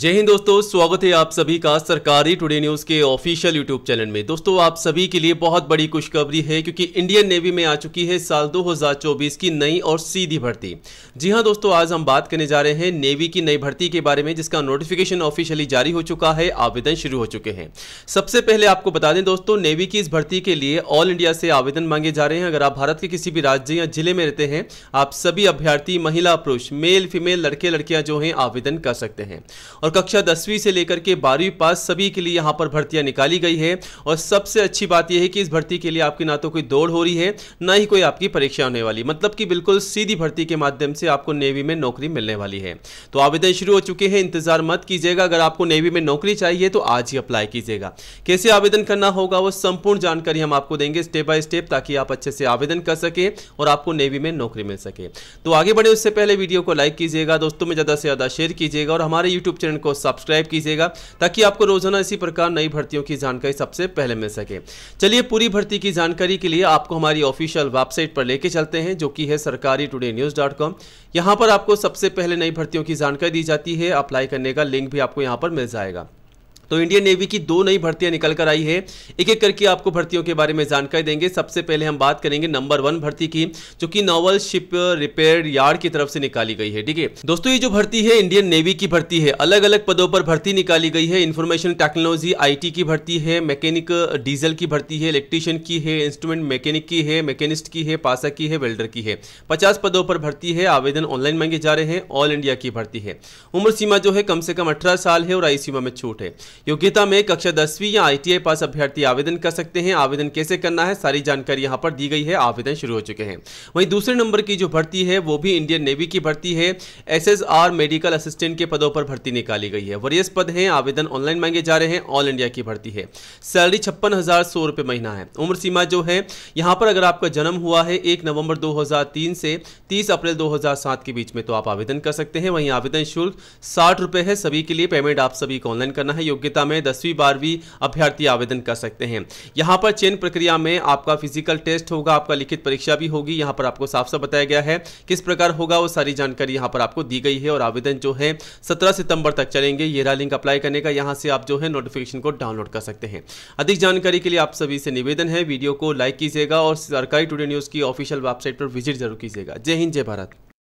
जय हिंद दोस्तों स्वागत है आप सभी का सरकारी टुडे न्यूज़ के ऑफिशियल यूट्यूब चैनल में दोस्तों आप सभी के लिए बहुत बड़ी खुशखबरी है क्योंकि इंडियन नेवी में आ चुकी है साल 2024 की नई और सीधी भर्ती जी हां दोस्तों आज हम बात करने जा रहे हैं नेवी की नई भर्ती के बारे में जिसका नोटिफिकेशन ऑफिशियली जारी हो चुका है आवेदन शुरू हो चुके हैं सबसे पहले आपको बता दें दोस्तों नेवी की इस भर्ती के लिए ऑल इंडिया से आवेदन मांगे जा रहे हैं अगर आप भारत के किसी भी राज्य या जिले में रहते हैं आप सभी अभ्यर्थी महिला पुरुष मेल फीमेल लड़के लड़कियां जो है आवेदन कर सकते हैं और कक्षा दसवीं से लेकर के बारहवीं पास सभी के लिए यहाँ पर भर्तियाँ निकाली गई है और सबसे अच्छी बात यह है कि इस भर्ती के लिए आपकी ना तो कोई दौड़ हो रही है ना ही कोई आपकी परीक्षा होने वाली मतलब कि बिल्कुल सीधी भर्ती के माध्यम से आपको नेवी में नौकरी मिलने वाली है तो आवेदन शुरू हो चुके हैं इंतजार मत कीजिएगा अगर आपको नेवी में नौकरी चाहिए तो आज ही अप्लाई कीजिएगा कैसे आवेदन करना होगा वो संपूर्ण जानकारी हम आपको देंगे स्टेप बाय स्टेप ताकि आप अच्छे से आवेदन कर सके और आपको नेवी में नौकरी मिल सके तो आगे बढ़े उससे पहले वीडियो को लाइक कीजिएगा दोस्तों में ज़्यादा से ज़्यादा शेयर कीजिएगा और हमारे यूट्यूब चैनल चैनल को सब्सक्राइब कीजिएगा ताकि आपको रोजाना इसी प्रकार नई भर्तियों की जानकारी सबसे पहले मिल सके चलिए पूरी भर्ती की जानकारी के लिए आपको हमारी ऑफिशियल वेबसाइट पर लेके चलते हैं जो कि है सरकारी टुडे न्यूज़ डॉट कॉम यहाँ पर आपको सबसे पहले नई भर्तियों की जानकारी दी जाती है अप्लाई करने का लिंक भी आपको यहाँ पर मिल जाएगा तो इंडियन नेवी की दो नई भर्तियां निकल कर आई है एक एक करके आपको भर्तियों के बारे में जानकारी देंगे सबसे पहले हम बात करेंगे नंबर वन भर्ती की जो कि नोवल शिप रिपेयर यार्ड की तरफ से निकाली गई है ठीक है दोस्तों ये जो भर्ती है इंडियन नेवी की भर्ती है अलग अलग पदों पर भर्ती निकाली गई है इन्फॉर्मेशन टेक्नोलॉजी आई की भर्ती है मैकेनिक डीजल की भर्ती है इलेक्ट्रीशियन की है इंस्ट्रूमेंट मैकेनिक की है मैकेनिस्ट की है पासा की है वेल्डर की है पचास पदों पर भर्ती है आवेदन ऑनलाइन मांगे जा रहे हैं ऑल इंडिया की भर्ती है उम्र सीमा जो है कम से कम अठारह साल है और आई सीमा में छूट है योग्यता में कक्षा दसवीं या आई पास अभ्यर्थी आवेदन कर सकते हैं आवेदन कैसे करना है सारी जानकारी यहाँ पर दी गई है आवेदन शुरू हो चुके हैं वहीं दूसरे नंबर की जो भर्ती है वो भी इंडियन नेवी की भर्ती है एस मेडिकल असिस्टेंट के पदों पर भर्ती निकाली गई है वरीय पद है आवेदन ऑनलाइन मांगे जा रहे हैं ऑल इंडिया की भर्ती है सैलरी छप्पन हजार सौ महीना है उम्र सीमा जो है यहाँ पर अगर आपका जन्म हुआ है एक नवंबर 2003 से 30 अप्रैल 2007 के बीच में तो आप आवेदन कर सकते हैं वहीं आवेदन शुल्क साठ रुपए है सभी के लिए पेमेंट आप सभी को ऑनलाइन करना है योग्य योग्यता में दसवीं बारहवीं अभ्यर्थी आवेदन कर सकते हैं यहाँ पर चयन प्रक्रिया में आपका फिजिकल टेस्ट होगा आपका लिखित परीक्षा भी होगी यहाँ पर आपको साफ साफ बताया गया है किस प्रकार होगा वो सारी जानकारी यहाँ पर आपको दी गई है और आवेदन जो है सत्रह सितंबर तक चलेंगे ये लिंक अप्लाई करने का यहाँ से आप जो है नोटिफिकेशन को डाउनलोड कर सकते हैं अधिक जानकारी के लिए आप सभी से निवेदन है वीडियो को लाइक कीजिएगा और सरकारी टूडे न्यूज़ की ऑफिशियल वेबसाइट पर विजिट जरूर कीजिएगा जय हिंद जय भारत